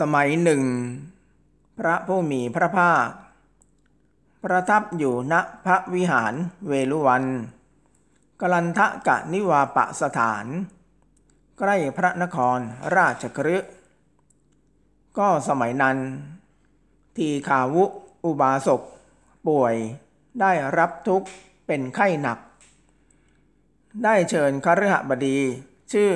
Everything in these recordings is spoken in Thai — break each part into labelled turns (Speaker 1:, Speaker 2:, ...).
Speaker 1: สมัยหนึ่ง พระผู้มีพระภาค ประทับอยู่ณพระวิหารเวลุวันกลันทะกะนิวาปะสถาน ใกล้พระนครราชคฤหก็สมัยนั้นทีขาวุ อุบาสก ป่วยได้รับทุกข์เป็นไข้หนัก ได้เชิญคฤหบดี ชื่อ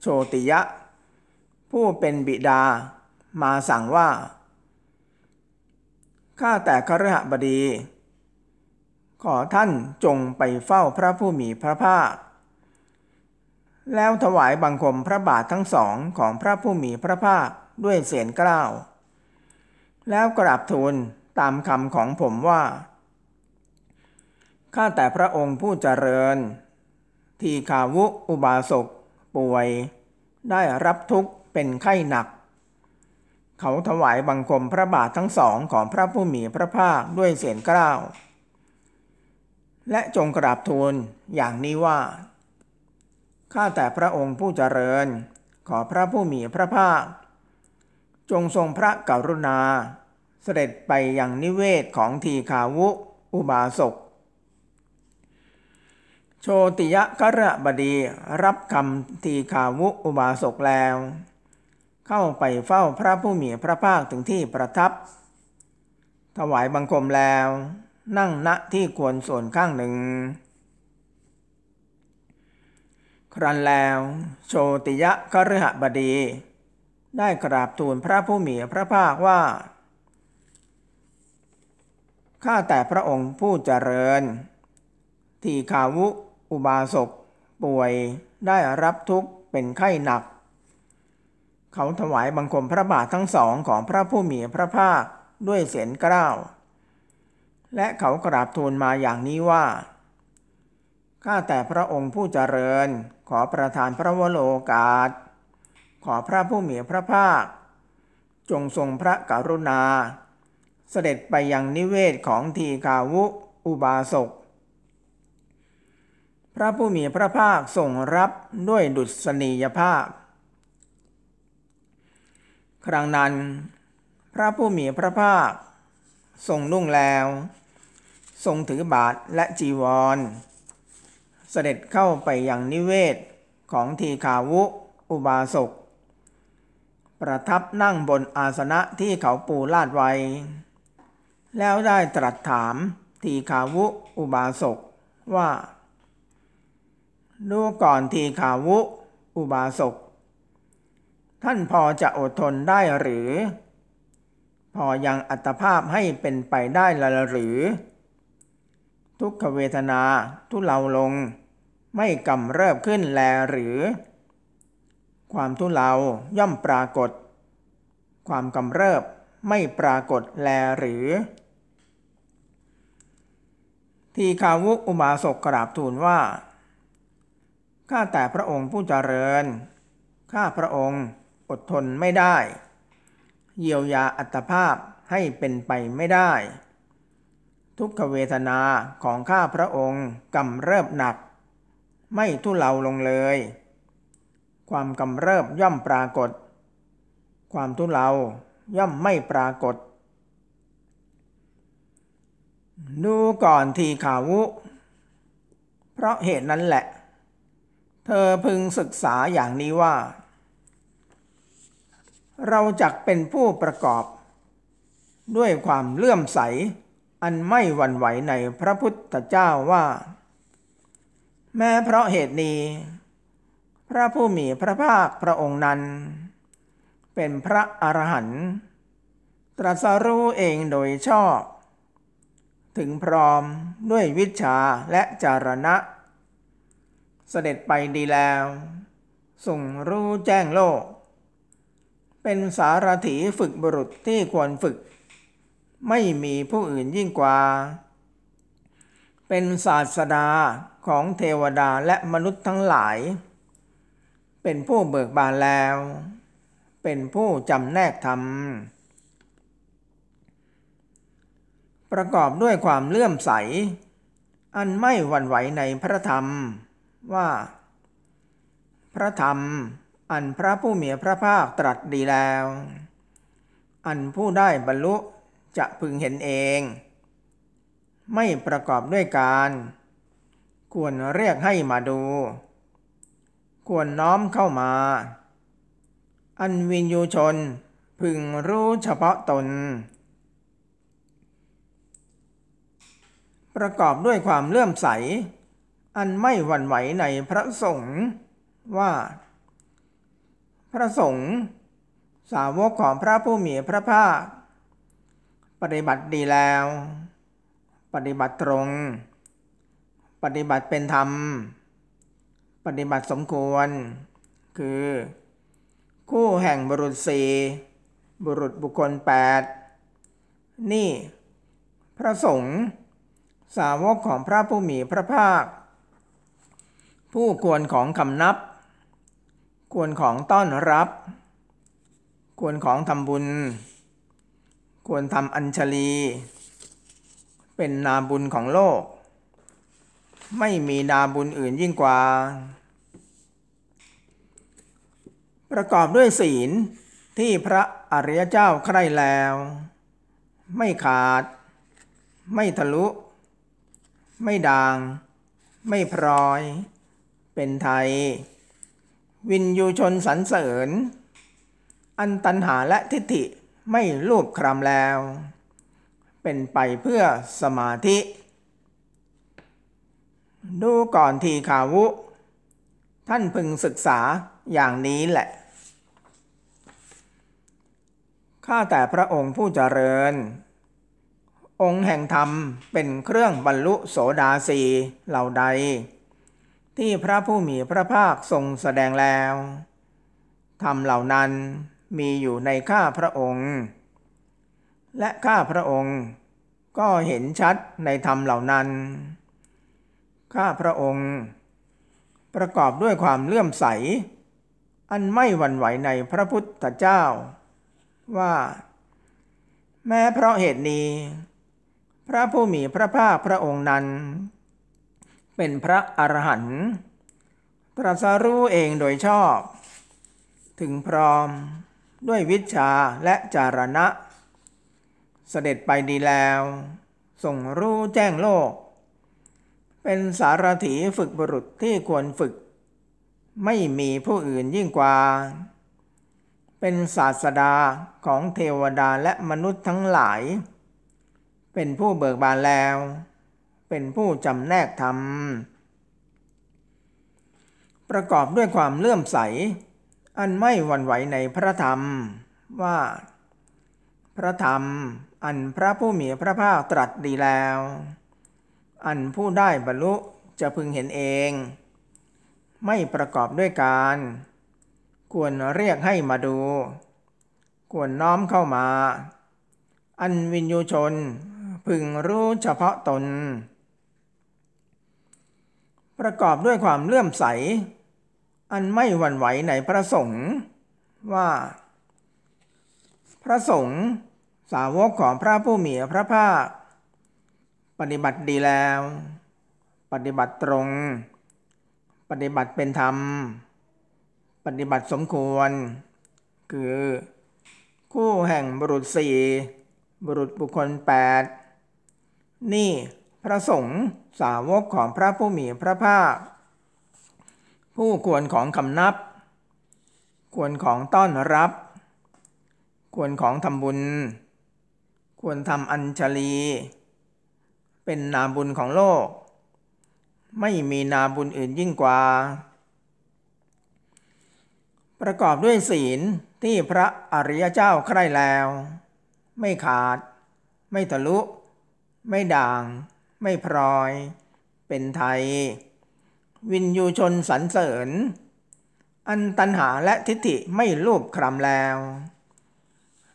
Speaker 1: โชติยะ ผู้เป็นบิดามาสั่งว่าข้าแต่ครหบดี ขอท่านจงไปเฝ้าพระผู้มีพระภาค แล้วถวายบังคมพระบาททั้งสองของพระผู้มีพระภาคด้วยเสียงกล้าวแล้วกราบทูลตามคำของผมว่าข้าแต่พระองค์ผู้เจริญ ทีขาวุอุบาสกป่วย ได้รับทุกข์เป็นไข้หนักเขาถวายบังคมพระบาททั้งสองของพระผู้มีพระภาคด้วยเสียงกล้าวและจงกราบทูลอย่างนี้ว่า ข้าแต่พระองค์ผู้เจริญ ขอพระผู้มีพระภาค จงทรงพระกรุณา เสด็จไปยัง นิเวศของทีขาวุอุบาสกโชติยะกระบดีรับคำทีขาวุอุบาสกแล้วเข้าไปเฝ้าพระผู้มีพระภาคถึงที่ประทับ ถวายบังคมแล้วนั่งณที่ควรส่วนข้างหนึ่ง ครั้นแล้วโชติยะกฤหบดี ได้กราบทูลพระผู้มีพระภาคว่า ข้าแต่พระองค์ผู้เจริญ ที่ขาวุ อุบาสก ป่วยได้รับทุกข์เป็นไข้หนักเขาถวายบังคมพระบาททั้งสองของพระผู้มีพระภาคด้วยเสียงกล้าวและเขากราบทูลมาอย่างนี้ว่า ข้าแต่พระองค์ผู้เจริญขอประทานพระวโลกาส ขอพระผู้มีพระภาค จงทรงพระกรุณา เสด็จไปยังนิเวศของทีกาวุอุบาสก พระผู้มีพระภาคทรงรับด้วยดุษณียภาพครั้งนั้น พระผู้มีพระภาค ทรงนุ่งแล้ว ทรงถือบาทและจีวร เสด็จเข้าไปยังนิเวศของทีขาวุ อุบาสก ประทับนั่งบนอาสนะที่เขาปูลาดไว้ แล้วได้ตรัสถามทีขาวุ อุบาสก ว่า ดูก่อนทีขาวุ อุบาสกท่านพอจะอดทนได้หรือ พอยังอัตภาพให้เป็นไปได้ละหรือ ทุกขเวทนาทุเลาลง ไม่กำเริบขึ้นแลหรือ ความทุเลาย่อมปรากฏ ความกำเริบไม่ปรากฏแลหรือ ทีคาวุอุบาสกกราบทูลว่า ข้าแต่พระองค์ผู้เจริญข้าพระองค์อดทนไม่ได้ เยียวยาอัตภาพให้เป็นไปไม่ได้ ทุกขเวทนาของข้าพระองค์กำเริบหนัก ไม่ทุเลาลงเลย ความกำเริบย่อมปรากฏ ความทุเลาย่อมไม่ปรากฏ ดูก่อนทีขาวุ เพราะเหตุนั้นแหละ เธอพึงศึกษาอย่างนี้ว่าเราจักเป็นผู้ประกอบ ด้วยความเลื่อมใส อันไม่หวั่นไหวในพระพุทธเจ้าว่า แม้เพราะเหตุนี้พระผู้มีพระภาคพระองค์นั้น เป็นพระอรหันต์ตรัสรู้เองโดยชอบ ถึงพร้อมด้วยวิชาและจารณะ เสด็จไปดีแล้วส่งรู้แจ้งโลกเป็นสารถีฝึกบุรุษที่ควรฝึกไม่มีผู้อื่นยิ่งกว่า เป็นศาสดาของเทวดาและมนุษย์ทั้งหลาย เป็นผู้เบิกบานแล้ว เป็นผู้จำแนกธรรม ประกอบด้วยความเลื่อมใส อันไม่หวั่นไหวในพระธรรมว่า พระธรรมอันพระผู้มีพระภาคตรัสดีแล้ว อันผู้ได้บรรลุจะพึงเห็นเอง ไม่ประกอบด้วยการ ควรเรียกให้มาดู ควรน้อมเข้ามา อันวินยูชนพึงรู้เฉพาะตน ประกอบด้วยความเลื่อมใส อันไม่หวั่นไหวในพระสงฆ์ว่าพระสงฆ์สาวกของพระผู้มีพระภาค ปฏิบัติดีแล้ว ปฏิบัติตรง ปฏิบัติเป็นธรรม ปฏิบัติสมควร คือ คู่แห่งบุรุษสี่บุรุษบุคคล 8 นี่ พระสงฆ์สาวกของพระผู้มีพระภาค ผู้ควรของคำนับควรของต้อนรับ ควรของทำบุญ ควรทำอัญชลี เป็นนาบุญของโลก ไม่มีนาบุญอื่นยิ่งกว่า ประกอบด้วยศีลที่พระอริยเจ้าใครแล้ว ไม่ขาด ไม่ทะลุ ไม่ด่าง ไม่พรอย เป็นไทยวินยูชนสรรเสริญ อันตันหาและทิฏฐิไม่รูปครามแล้ว เป็นไปเพื่อสมาธิ ดูก่อนทีขาวุ ท่านพึงศึกษาอย่างนี้แหละ ข้าแต่พระองค์ผู้เจริญ องค์แห่งธรรมเป็นเครื่องบรรลุโสดาสีเหล่าใดที่พระผู้มีพระภาคทรงแสดงแล้ว ธรรมเหล่านั้นมีอยู่ในข้าพระองค์ และข้าพระองค์ก็เห็นชัดในธรรมเหล่านั้น ข้าพระองค์ ประกอบด้วยความเลื่อมใส อันไม่หวั่นไหวในพระพุทธเจ้า ว่า แม้เพราะเหตุนี้พระผู้มีพระภาคพระองค์นั้นเป็นพระอรหันต์ตรัสรู้เองโดยชอบ ถึงพร้อมด้วยวิชาและจารณะ เสด็จไปดีแล้ว ส่งรู้แจ้งโลก เป็นสารถีฝึกบุรุษที่ควรฝึก ไม่มีผู้อื่นยิ่งกว่า เป็นศาสดาของเทวดาและมนุษย์ทั้งหลาย เป็นผู้เบิกบานแล้วเป็นผู้จำแนกธรรม ประกอบด้วยความเลื่อมใส อันไม่หวั่นไหวในพระธรรมว่า พระธรรมอันพระผู้มีพระภาคตรัสดีแล้ว อันผู้ได้บรรลุจะพึงเห็นเอง ไม่ประกอบด้วยการ ควรเรียกให้มาดูควรน้อมเข้ามา อันวินยูชนพึงรู้เฉพาะตนประกอบด้วยความเลื่อมใส อันไม่หวั่นไหวในพระสงฆ์ว่า พระสงฆ์สาวกของพระผู้มีพระภาค ปฏิบัติดีแล้ว ปฏิบัติตรง ปฏิบัติเป็นธรรม ปฏิบัติสมควร คือ คู่แห่งบุรุษสี่บุรุษบุคคลแปดนี่พระสงฆ์สาวกของพระผู้มีพระภาค ผู้ควรของคำนับ ควรของต้อนรับ ควรของทำบุญ ควรทำอัญชลี เป็นนาบุญของโลก ไม่มีนาบุญอื่นยิ่งกว่า ประกอบด้วยศีลที่พระอริยเจ้าใคร่แล้ว ไม่ขาด ไม่ทะลุ ไม่ด่างไม่พลอยเป็นไทย วินยูชนสรรเสริญ อันตันหาและทิฏฐิไม่รูปคลำแล้ว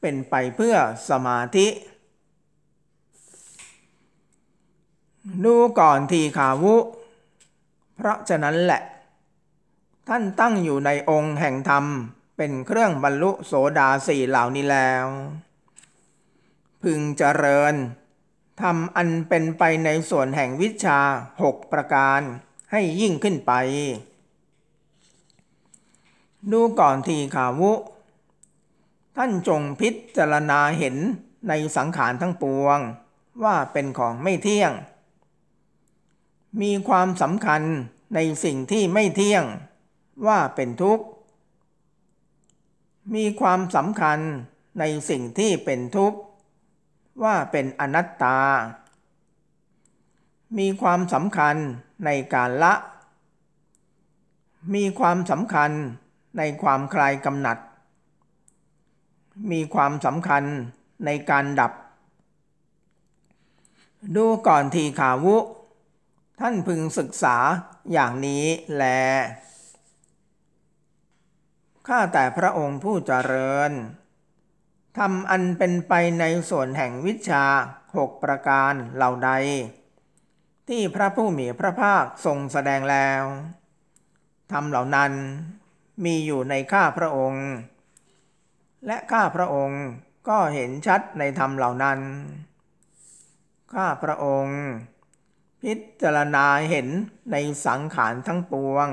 Speaker 1: เป็นไปเพื่อสมาธิดูก่อนทีขาวุ เพราะฉะนั้นแหละ ท่านตั้งอยู่ในองค์แห่งธรรมเป็นเครื่องบรรลุโสดาสี่เหล่านี้แล้ว พึงเจริญทำอันเป็นไปในส่วนแห่งวิชาหกประการให้ยิ่งขึ้นไป ดูก่อนทีขาวุ ท่านจงพิจารณาเห็นในสังขารทั้งปวง ว่าเป็นของไม่เที่ยง มีความสำคัญในสิ่งที่ไม่เที่ยง ว่าเป็นทุกข์ มีความสำคัญในสิ่งที่เป็นทุกข์ว่าเป็นอนัตตา มีความสำคัญในการละ มีความสำคัญในความคลายกำหนัด มีความสำคัญในการดับ ดูก่อนทีขาวุ ท่านพึงศึกษาอย่างนี้แลข้าแต่พระองค์ผู้เจริญทำอันเป็นไปในส่วนแห่งวิชาหกประการเหล่าใด ที่พระผู้มีพระภาคทรงแสดงแล้วทำเหล่านั้นมีอยู่ในข้าพระองค์ และข้าพระองค์ก็เห็นชัดในธรรมเหล่านั้น ข้าพระองค์ พิจารณาเห็นในสังขารทั้งปวง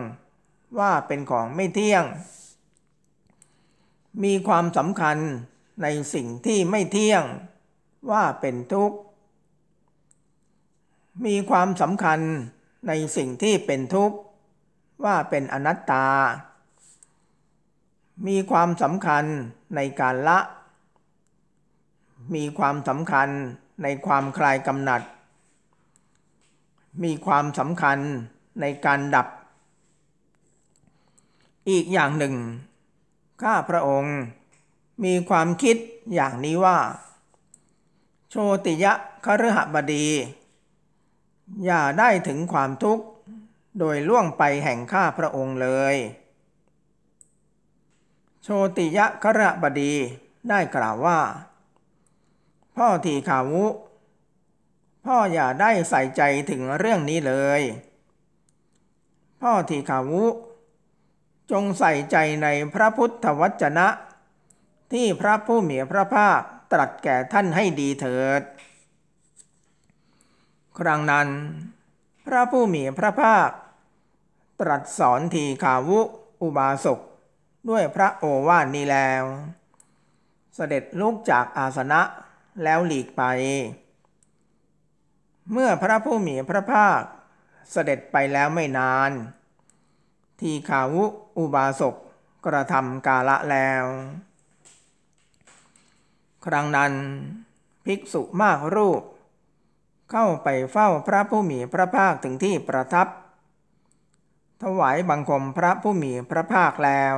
Speaker 1: ว่าเป็นของไม่เที่ยง มีความสำคัญในสิ่งที่ไม่เที่ยงว่าเป็นทุกข์ มีความสำคัญในสิ่งที่เป็นทุกข์ ว่าเป็นอนัตตา มีความสำคัญในการละ มีความสำคัญในความคลายกำหนัด มีความสำคัญในการดับ อีกอย่างหนึ่ง ข้าพระองค์มีความคิดอย่างนี้ว่า โชติยะคฤหบดี อย่าได้ถึงความทุกข์โดยล่วงไปแห่งข้าพระองค์เลย โชติยะคฤหบดีได้กล่าวว่า พ่อทีขาวุ พ่ออย่าได้ใส่ใจถึงเรื่องนี้เลย พ่อทีขาวุ จงใส่ใจในพระพุทธวจนะที่พระผู้มีพระภาคตรัสแก่ท่านให้ดีเถิด ครั้งนั้น พระผู้มีพระภาค ตรัสสอนทีขาวุอุบาสกด้วยพระโอวาทนี้แล้ว เสด็จลุกจากอาสนะแล้วหลีกไป เมื่อพระผู้มีพระภาคเสด็จไปแล้วไม่นานทีขาวุอุบาสกกระทำกาละแล้วครั้งนั้นภิกษุมากรูป เข้าไปเฝ้าพระผู้มีพระภาคถึงที่ประทับ ถวายบังคมพระผู้มีพระภาคแล้ว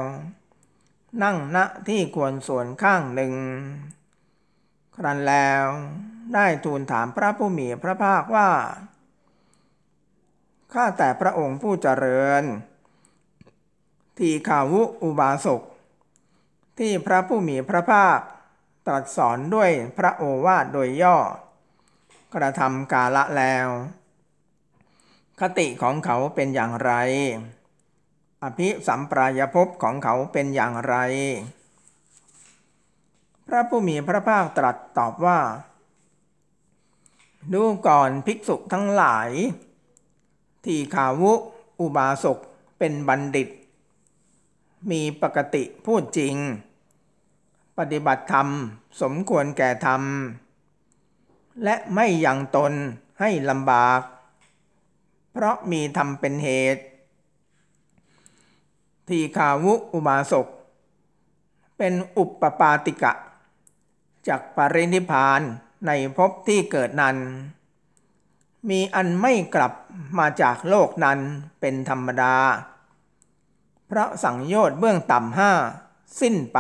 Speaker 1: นั่งณที่ควรส่วนข้างหนึ่ง ครั้นแล้วได้ทูลถามพระผู้มีพระภาคว่า ข้าแต่พระองค์ผู้เจริญ ทีขาวุอุบาสกที่พระผู้มีพระภาคตรัสสอนด้วยพระโอวาทโดยย่อ กระทำกาละแล้ว คติของเขาเป็นอย่างไร อภิสัมปรายภพของเขาเป็นอย่างไร พระผู้มีพระภาคตรัสตอบว่าดูก่อนภิกษุทั้งหลาย ที่ขาวุอุบาสกเป็นบัณฑิต มีปกติพูดจริงปฏิบัติธรรมสมควรแก่ธรรม และไม่ยังตนให้ลำบาก เพราะมีธรรมเป็นเหตุ ทีขาวุอุบาสกเป็นอุปปาติกะ จากปรินิพานในภพที่เกิดนั้น มีอันไม่กลับมาจากโลกนั้นเป็นธรรมดา เพราะสังโยชน์เบื้องต่ำห้า สิ้นไป